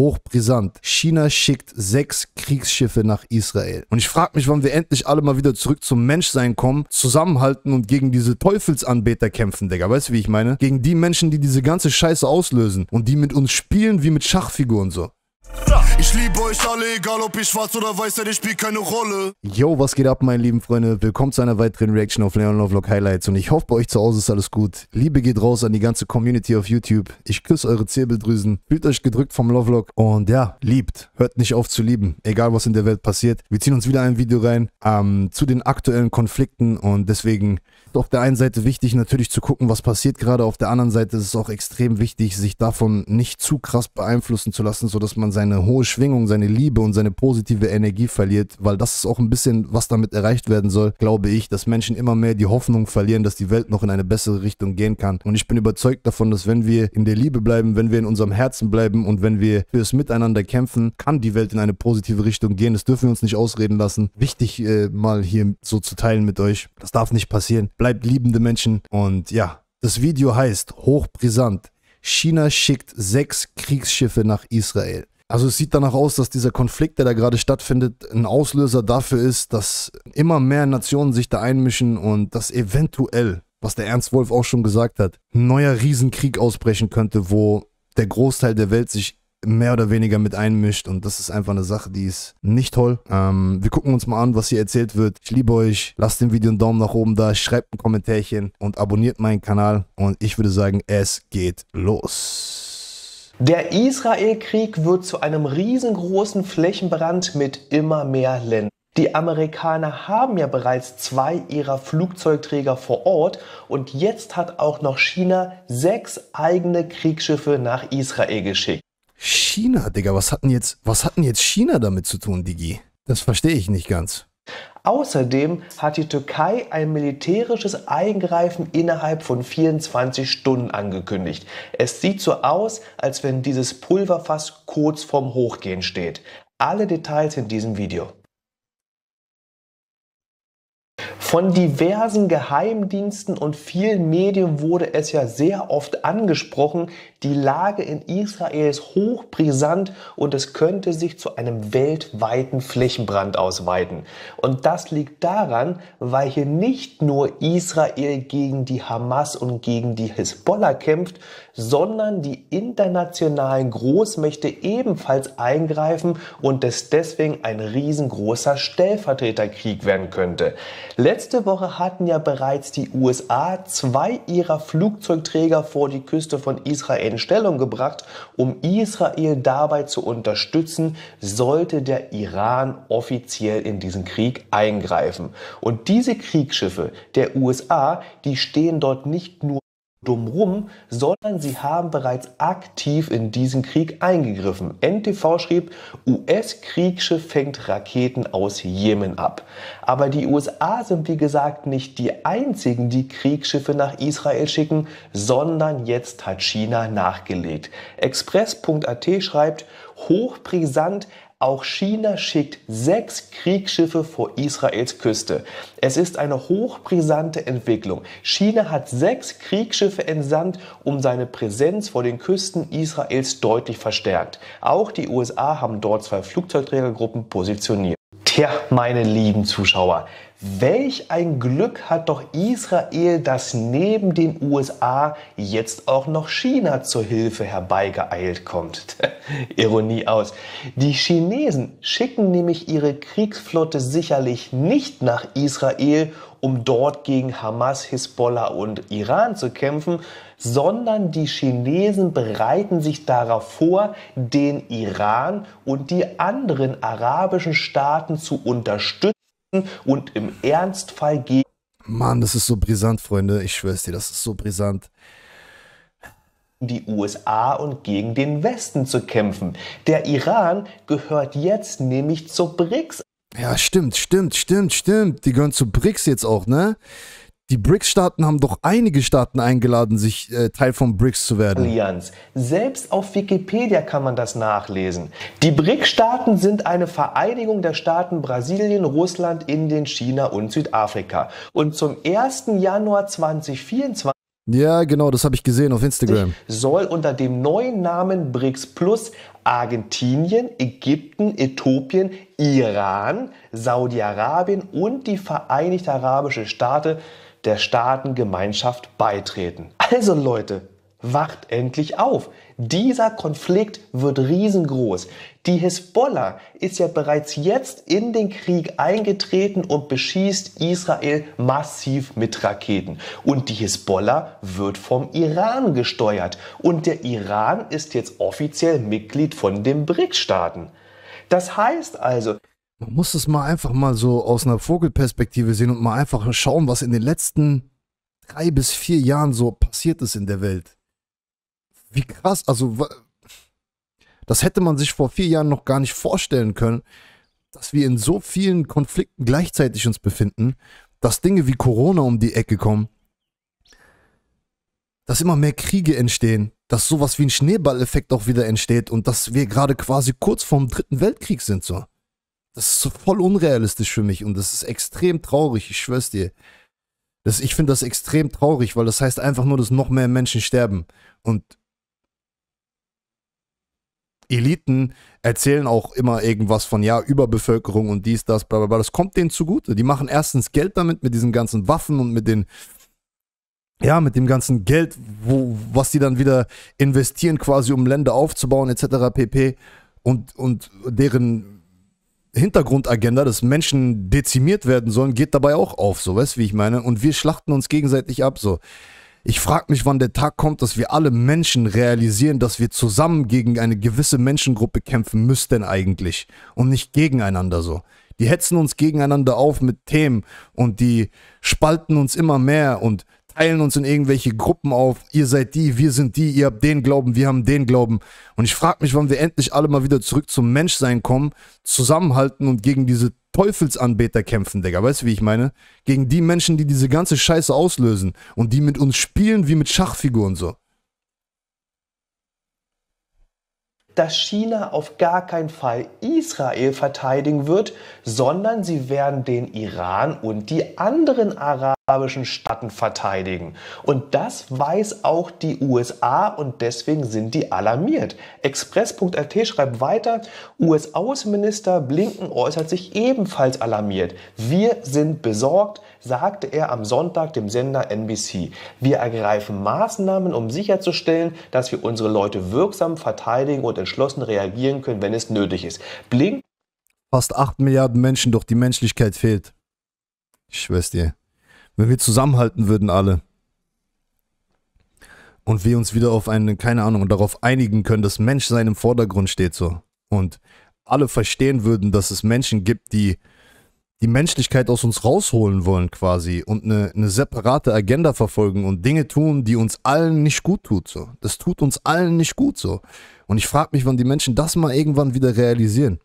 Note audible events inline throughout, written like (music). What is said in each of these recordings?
hochbrisant. China schickt sechs Kriegsschiffe nach Israel. Und ich frage mich, wann wir endlich alle mal wieder zurück zum Menschsein kommen, zusammenhalten und gegen diese Teufelsanbeter kämpfen, Digga. Weißt du, wie ich meine? Gegen die Menschen, die diese ganze Scheiße auslösen und die mit uns spielen wie mit Schachfiguren so. Ich liebe euch alle, egal ob ihr schwarz oder weiß seid, ihr spielt keine Rolle. Yo, was geht ab, meine lieben Freunde? Willkommen zu einer weiteren Reaction auf Leon Lovelock Highlights und ich hoffe, bei euch zu Hause ist alles gut. Liebe geht raus an die ganze Community auf YouTube. Ich küsse eure Zirbeldrüsen, fühlt euch gedrückt vom Lovelock und ja, liebt. Hört nicht auf zu lieben, egal was in der Welt passiert. Wir ziehen uns wieder ein Video rein ähm, zu den aktuellen Konflikten und deswegen ist auf der einen Seite wichtig, natürlich zu gucken, was passiert gerade. Auf der anderen Seite ist es auch extrem wichtig, sich davon nicht zu krass beeinflussen zu lassen, sodass man seine hohe Schwingung, seine Liebe und seine positive Energie verliert, weil das ist auch ein bisschen, was damit erreicht werden soll, glaube ich, dass Menschen immer mehr die Hoffnung verlieren, dass die Welt noch in eine bessere Richtung gehen kann. Und ich bin überzeugt davon, dass wenn wir in der Liebe bleiben, wenn wir in unserem Herzen bleiben und wenn wir fürs Miteinander kämpfen, kann die Welt in eine positive Richtung gehen. Das dürfen wir uns nicht ausreden lassen. Wichtig äh, mal hier so zu teilen mit euch. Das darf nicht passieren. Bleibt liebende Menschen und ja. Das Video heißt Hochbrisant. China schickt sechs Kriegsschiffe nach Israel. Also es sieht danach aus, dass dieser Konflikt, der da gerade stattfindet, ein Auslöser dafür ist, dass immer mehr Nationen sich da einmischen und dass eventuell, was der Ernst Wolf auch schon gesagt hat, ein neuer Riesenkrieg ausbrechen könnte, wo der Großteil der Welt sich mehr oder weniger mit einmischt und das ist einfach eine Sache, die ist nicht toll. Ähm, wir gucken uns mal an, was hier erzählt wird. Ich liebe euch, lasst dem Video einen Daumen nach oben da, schreibt ein Kommentärchen und abonniert meinen Kanal und ich würde sagen, es geht los. Der Israelkrieg wird zu einem riesengroßen Flächenbrand mit immer mehr Ländern. Die Amerikaner haben ja bereits zwei ihrer Flugzeugträger vor Ort und jetzt hat auch noch China sechs eigene Kriegsschiffe nach Israel geschickt. China, Digga, was hatten jetzt, was hatten jetzt China damit zu tun, Digi? Das verstehe ich nicht ganz. Außerdem hat die Türkei ein militärisches Eingreifen innerhalb von 24 Stunden angekündigt. Es sieht so aus, als wenn dieses Pulverfass kurz vorm Hochgehen steht. Alle Details in diesem Video. Von diversen Geheimdiensten und vielen Medien wurde es ja sehr oft angesprochen, die Lage in Israel ist hochbrisant und es könnte sich zu einem weltweiten Flächenbrand ausweiten. Und das liegt daran, weil hier nicht nur Israel gegen die Hamas und gegen die Hisbollah kämpft, sondern die internationalen Großmächte ebenfalls eingreifen und es deswegen ein riesengroßer Stellvertreterkrieg werden könnte. Letzt Letzte Woche hatten ja bereits die USA zwei ihrer Flugzeugträger vor die Küste von Israel in Stellung gebracht, um Israel dabei zu unterstützen, sollte der Iran offiziell in diesen Krieg eingreifen. Und diese Kriegsschiffe der USA, die stehen dort nicht nur dumm rum, sondern sie haben bereits aktiv in diesen Krieg eingegriffen. NTV schrieb, US-Kriegsschiff fängt Raketen aus Jemen ab. Aber die USA sind wie gesagt nicht die einzigen, die Kriegsschiffe nach Israel schicken, sondern jetzt hat China nachgelegt. Express.at schreibt, hochbrisant, auch China schickt sechs Kriegsschiffe vor Israels Küste. Es ist eine hochbrisante Entwicklung. China hat sechs Kriegsschiffe entsandt, um seine Präsenz vor den Küsten Israels deutlich verstärkt. Auch die USA haben dort zwei Flugzeugträgergruppen positioniert. Tja, meine lieben Zuschauer, welch ein Glück hat doch Israel, dass neben den USA jetzt auch noch China zur Hilfe herbeigeeilt kommt. (laughs) Ironie aus. Die Chinesen schicken nämlich ihre Kriegsflotte sicherlich nicht nach Israel, um dort gegen Hamas, Hisbollah und Iran zu kämpfen, sondern die Chinesen bereiten sich darauf vor, den Iran und die anderen arabischen Staaten zu unterstützen und im Ernstfall gegen. Mann, das ist so brisant, Freunde. Ich schwör's dir, das ist so brisant die USA und gegen den Westen zu kämpfen. Der Iran gehört jetzt nämlich zur BRICS. Ja, stimmt, stimmt, stimmt, stimmt. Die gehören zu BRICS jetzt auch, ne? Die BRICS-Staaten haben doch einige Staaten eingeladen, sich äh, Teil von BRICS zu werden. Allianz. Selbst auf Wikipedia kann man das nachlesen. Die BRICS-Staaten sind eine Vereinigung der Staaten Brasilien, Russland, Indien, China und Südafrika. Und zum 1. Januar 2024 ja, genau, das habe ich gesehen auf Instagram. Soll unter dem neuen Namen BRICS Plus Argentinien, Ägypten, Äthiopien, Iran, Saudi-Arabien und die Vereinigte Arabische Staaten der Staatengemeinschaft beitreten. Also Leute, wacht endlich auf. Dieser Konflikt wird riesengroß. Die Hisbollah ist ja bereits jetzt in den Krieg eingetreten und beschießt Israel massiv mit Raketen. Und die Hisbollah wird vom Iran gesteuert. Und der Iran ist jetzt offiziell Mitglied von den BRICS-Staaten. Das heißt also, man muss es mal einfach mal so aus einer Vogelperspektive sehen und mal einfach schauen, was in den letzten drei bis vier Jahren so passiert ist in der Welt. Wie krass, also das hätte man sich vor vier Jahren noch gar nicht vorstellen können, dass wir in so vielen Konflikten gleichzeitig uns befinden, dass Dinge wie Corona um die Ecke kommen, dass immer mehr Kriege entstehen, dass sowas wie ein Schneeballeffekt auch wieder entsteht und dass wir gerade quasi kurz vorm dritten Weltkrieg sind so. Das ist so voll unrealistisch für mich und das ist extrem traurig, ich schwör's dir. Das, ich finde das extrem traurig, weil das heißt einfach nur, dass noch mehr Menschen sterben. Und Eliten erzählen auch immer irgendwas von, ja, Überbevölkerung und dies, das, bla, bla, bla. Das kommt denen zugute. Die machen erstens Geld damit, mit diesen ganzen Waffen und mit den, ja, mit dem ganzen Geld, wo, was die dann wieder investieren, quasi, um Länder aufzubauen, etc. pp. Und, und deren Hintergrundagenda, dass Menschen dezimiert werden sollen, geht dabei auch auf, so weißt wie ich meine. Und wir schlachten uns gegenseitig ab, so. Ich frage mich, wann der Tag kommt, dass wir alle Menschen realisieren, dass wir zusammen gegen eine gewisse Menschengruppe kämpfen müssten eigentlich und nicht gegeneinander so. Die hetzen uns gegeneinander auf mit Themen und die spalten uns immer mehr und teilen uns in irgendwelche Gruppen auf. Ihr seid die, wir sind die, ihr habt den Glauben, wir haben den Glauben. Und ich frage mich, wann wir endlich alle mal wieder zurück zum Menschsein kommen, zusammenhalten und gegen diese Teufelsanbeter kämpfen, Digga. Weißt du, wie ich meine? Gegen die Menschen, die diese ganze Scheiße auslösen und die mit uns spielen wie mit Schachfiguren so. dass China auf gar keinen Fall Israel verteidigen wird, sondern sie werden den Iran und die anderen Arabien arabischen Staaten verteidigen. Und das weiß auch die USA und deswegen sind die alarmiert. Express.at schreibt weiter, US-Außenminister Blinken äußert sich ebenfalls alarmiert. Wir sind besorgt, sagte er am Sonntag dem Sender NBC. Wir ergreifen Maßnahmen, um sicherzustellen, dass wir unsere Leute wirksam verteidigen und entschlossen reagieren können, wenn es nötig ist. Blinken fast 8 Milliarden Menschen, doch die Menschlichkeit fehlt. Ich schwör's dir. Wenn wir zusammenhalten würden alle und wir uns wieder auf eine, keine Ahnung, darauf einigen können, dass Menschsein im Vordergrund steht so und alle verstehen würden, dass es Menschen gibt, die die Menschlichkeit aus uns rausholen wollen quasi und eine, eine separate Agenda verfolgen und Dinge tun, die uns allen nicht gut tut so. Das tut uns allen nicht gut so. Und ich frage mich, wann die Menschen das mal irgendwann wieder realisieren.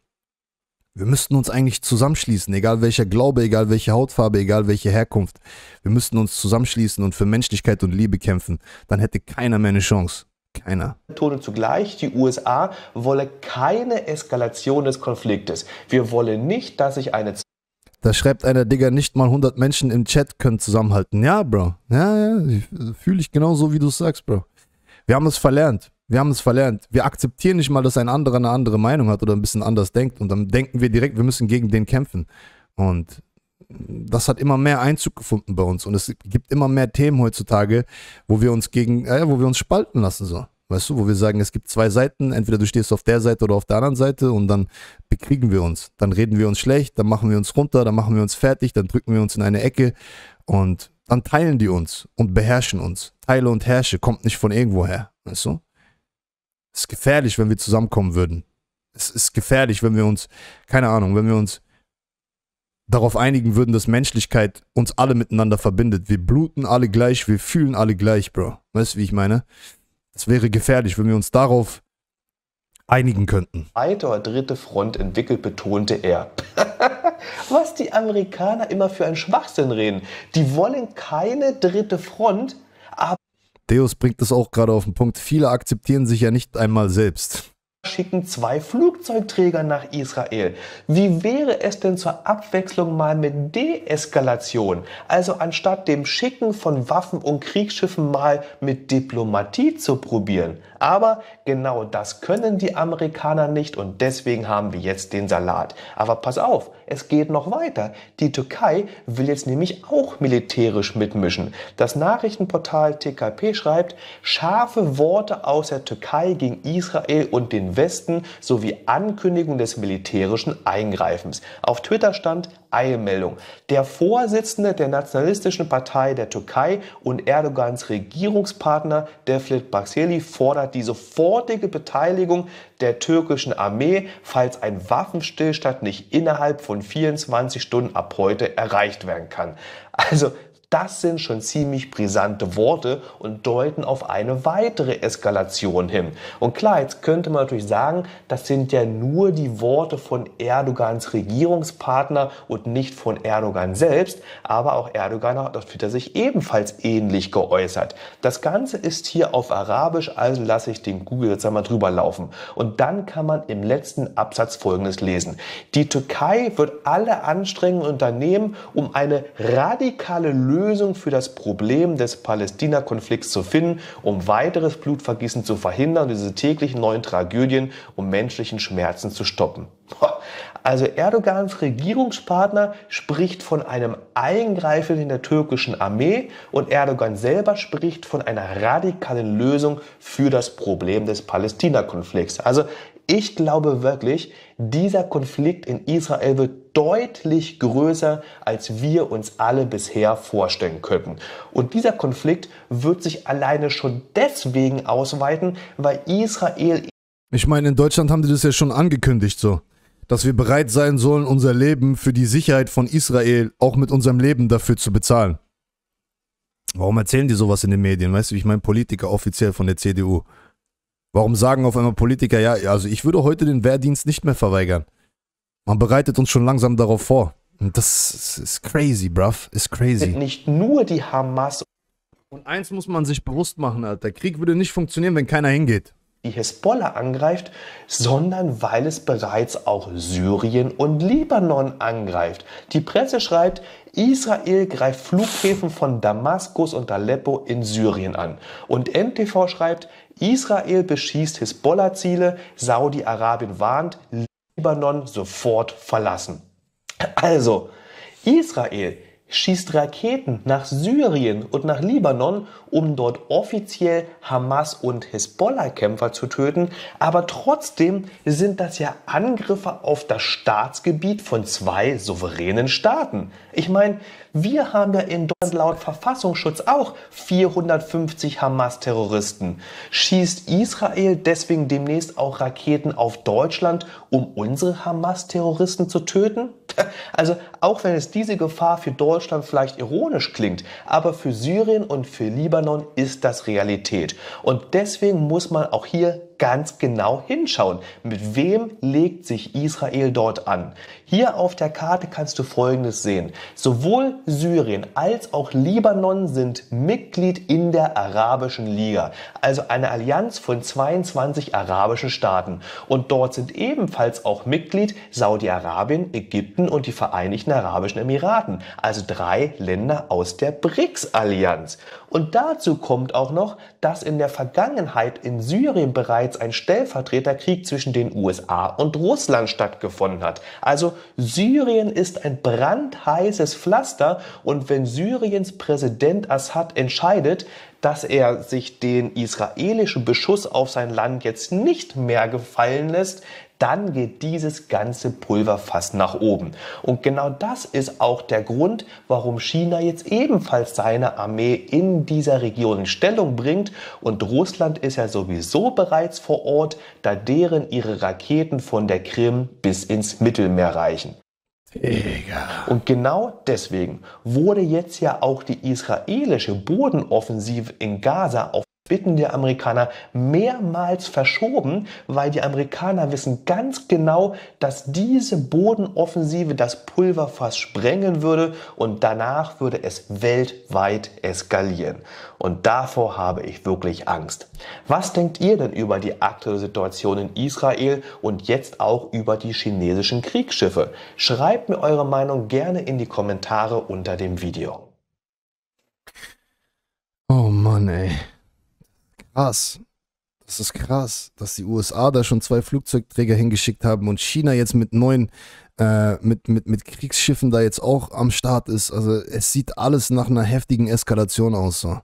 Wir müssten uns eigentlich zusammenschließen, egal welcher Glaube, egal welche Hautfarbe, egal welche Herkunft. Wir müssten uns zusammenschließen und für Menschlichkeit und Liebe kämpfen. Dann hätte keiner mehr eine Chance. Keiner. Tone zugleich, die USA wolle keine Eskalation des Konfliktes. Wir wollen nicht, dass sich eine. Da schreibt einer, Digga, nicht mal 100 Menschen im Chat können zusammenhalten. Ja, Bro. Ja, ja, fühle ich genauso, wie du es sagst, Bro. Wir haben es verlernt. Wir haben es verlernt. Wir akzeptieren nicht mal, dass ein anderer eine andere Meinung hat oder ein bisschen anders denkt. Und dann denken wir direkt, wir müssen gegen den kämpfen. Und das hat immer mehr Einzug gefunden bei uns. Und es gibt immer mehr Themen heutzutage, wo wir uns gegen, äh, wo wir uns spalten lassen. So. Weißt du, wo wir sagen, es gibt zwei Seiten, entweder du stehst auf der Seite oder auf der anderen Seite und dann bekriegen wir uns. Dann reden wir uns schlecht, dann machen wir uns runter, dann machen wir uns fertig, dann drücken wir uns in eine Ecke und dann teilen die uns und beherrschen uns. Teile und Herrsche kommt nicht von irgendwoher. Weißt du? Es ist gefährlich, wenn wir zusammenkommen würden. Es ist gefährlich, wenn wir uns, keine Ahnung, wenn wir uns darauf einigen würden, dass Menschlichkeit uns alle miteinander verbindet. Wir bluten alle gleich, wir fühlen alle gleich, Bro. Weißt du, wie ich meine? Es wäre gefährlich, wenn wir uns darauf einigen könnten. Zweite oder dritte Front entwickelt, betonte er. (laughs) Was die Amerikaner immer für einen Schwachsinn reden. Die wollen keine dritte Front, Deus bringt das auch gerade auf den Punkt. Viele akzeptieren sich ja nicht einmal selbst schicken zwei Flugzeugträger nach Israel. Wie wäre es denn zur Abwechslung mal mit Deeskalation? Also anstatt dem Schicken von Waffen und Kriegsschiffen mal mit Diplomatie zu probieren. Aber genau das können die Amerikaner nicht und deswegen haben wir jetzt den Salat. Aber pass auf, es geht noch weiter. Die Türkei will jetzt nämlich auch militärisch mitmischen. Das Nachrichtenportal TKP schreibt, scharfe Worte aus der Türkei gegen Israel und den Westen sowie Ankündigung des militärischen Eingreifens. Auf Twitter stand Eilmeldung. Der Vorsitzende der Nationalistischen Partei der Türkei und Erdogans Regierungspartner Devlet Bahçeli fordert die sofortige Beteiligung der türkischen Armee, falls ein Waffenstillstand nicht innerhalb von 24 Stunden ab heute erreicht werden kann. Also das sind schon ziemlich brisante Worte und deuten auf eine weitere Eskalation hin. Und klar, jetzt könnte man natürlich sagen, das sind ja nur die Worte von Erdogans Regierungspartner und nicht von Erdogan selbst, aber auch Erdogan hat auf Twitter sich ebenfalls ähnlich geäußert. Das Ganze ist hier auf Arabisch, also lasse ich den Google jetzt einmal drüber laufen. Und dann kann man im letzten Absatz Folgendes lesen. Die Türkei wird alle Anstrengungen unternehmen, um eine radikale Lösung Lösung für das Problem des Palästina-Konflikts zu finden, um weiteres Blutvergießen zu verhindern und diese täglichen neuen Tragödien um menschlichen Schmerzen zu stoppen. Also Erdogans Regierungspartner spricht von einem Eingreifen in der türkischen Armee und Erdogan selber spricht von einer radikalen Lösung für das Problem des Palästina-Konflikts. Also ich glaube wirklich, dieser Konflikt in Israel wird deutlich größer, als wir uns alle bisher vorstellen könnten. Und dieser Konflikt wird sich alleine schon deswegen ausweiten, weil Israel. Ich meine, in Deutschland haben die das ja schon angekündigt so dass wir bereit sein sollen, unser Leben für die Sicherheit von Israel auch mit unserem Leben dafür zu bezahlen. Warum erzählen die sowas in den Medien? Weißt du, ich meine Politiker offiziell von der CDU. Warum sagen auf einmal Politiker, ja, also ich würde heute den Wehrdienst nicht mehr verweigern? Man bereitet uns schon langsam darauf vor. Und das ist crazy, bruv. Ist crazy. Nicht nur die Hamas. Und eins muss man sich bewusst machen, Alter. Der Krieg würde nicht funktionieren, wenn keiner hingeht. Die Hezbollah angreift, sondern weil es bereits auch Syrien und Libanon angreift. Die Presse schreibt, Israel greift Flughäfen von Damaskus und Aleppo in Syrien an. Und NTV schreibt, Israel beschießt Hisbollah-Ziele, Saudi-Arabien warnt, Libanon sofort verlassen. Also, Israel schießt Raketen nach Syrien und nach Libanon, um dort offiziell Hamas- und hezbollah kämpfer zu töten. Aber trotzdem sind das ja Angriffe auf das Staatsgebiet von zwei souveränen Staaten. Ich meine, wir haben ja in Deutschland laut Verfassungsschutz auch 450 Hamas-Terroristen. Schießt Israel deswegen demnächst auch Raketen auf Deutschland, um unsere Hamas-Terroristen zu töten? (laughs) Also auch wenn es diese Gefahr für Deutschland vielleicht ironisch klingt, aber für Syrien und für Libanon ist das Realität. Und deswegen muss man auch hier ganz genau hinschauen. Mit wem legt sich Israel dort an? Hier auf der Karte kannst du Folgendes sehen. Sowohl Syrien als auch Libanon sind Mitglied in der Arabischen Liga, also eine Allianz von 22 arabischen Staaten. Und dort sind ebenfalls auch Mitglied Saudi-Arabien, Ägypten und die Vereinigten Arabischen Emiraten, also drei Länder aus der BRICS-Allianz. Und dazu kommt auch noch, dass in der Vergangenheit in Syrien bereits bereits ein Stellvertreterkrieg zwischen den USA und Russland stattgefunden hat. Also Syrien ist ein brandheißes Pflaster und wenn Syriens Präsident Assad entscheidet, dass er sich den israelischen Beschuss auf sein Land jetzt nicht mehr gefallen lässt, dann geht dieses ganze Pulverfass nach oben. Und genau das ist auch der Grund, warum China jetzt ebenfalls seine Armee in dieser Region in Stellung bringt. Und Russland ist ja sowieso bereits vor Ort, da deren ihre Raketen von der Krim bis ins Mittelmeer reichen. Egal. Und genau deswegen wurde jetzt ja auch die israelische Bodenoffensive in Gaza auf bitten der Amerikaner mehrmals verschoben, weil die Amerikaner wissen ganz genau, dass diese Bodenoffensive das Pulverfass sprengen würde und danach würde es weltweit eskalieren. Und davor habe ich wirklich Angst. Was denkt ihr denn über die aktuelle Situation in Israel und jetzt auch über die chinesischen Kriegsschiffe? Schreibt mir eure Meinung gerne in die Kommentare unter dem Video. Oh Mann, ey krass. Das ist krass, dass die USA da schon zwei Flugzeugträger hingeschickt haben und China jetzt mit neuen, äh, mit, mit, mit Kriegsschiffen da jetzt auch am Start ist. Also es sieht alles nach einer heftigen Eskalation aus. So.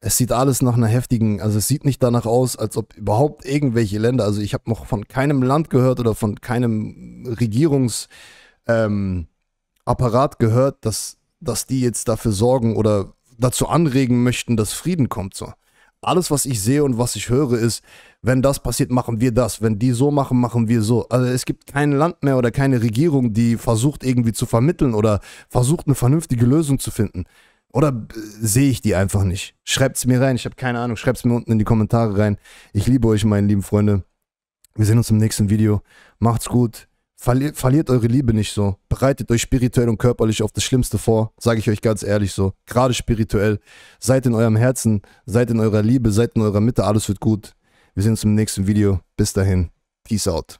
Es sieht alles nach einer heftigen, also es sieht nicht danach aus, als ob überhaupt irgendwelche Länder, also ich habe noch von keinem Land gehört oder von keinem Regierungsapparat ähm, gehört, dass, dass die jetzt dafür sorgen oder dazu anregen möchten, dass Frieden kommt. So alles, was ich sehe und was ich höre, ist, wenn das passiert, machen wir das. Wenn die so machen, machen wir so. Also es gibt kein Land mehr oder keine Regierung, die versucht irgendwie zu vermitteln oder versucht eine vernünftige Lösung zu finden. Oder äh, sehe ich die einfach nicht? Schreibt's mir rein. Ich habe keine Ahnung. Schreibt's mir unten in die Kommentare rein. Ich liebe euch, meine lieben Freunde. Wir sehen uns im nächsten Video. Macht's gut. Verliert, verliert eure Liebe nicht so. Bereitet euch spirituell und körperlich auf das Schlimmste vor, sage ich euch ganz ehrlich so. Gerade spirituell. Seid in eurem Herzen, seid in eurer Liebe, seid in eurer Mitte, alles wird gut. Wir sehen uns im nächsten Video. Bis dahin. Peace out.